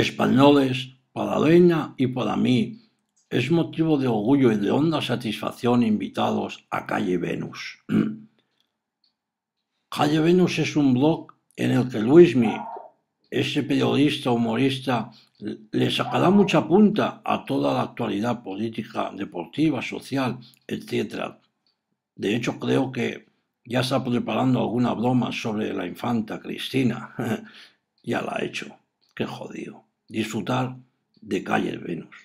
españoles, para Reina y para mí, es motivo de orgullo y de honda satisfacción invitados a Calle Venus. Calle Venus es un blog en el que Luismi, ese periodista humorista, le sacará mucha punta a toda la actualidad política, deportiva, social, etc. De hecho, creo que ya está preparando alguna broma sobre la infanta Cristina. ya la ha hecho. Qué jodido disfrutar de calles Venus.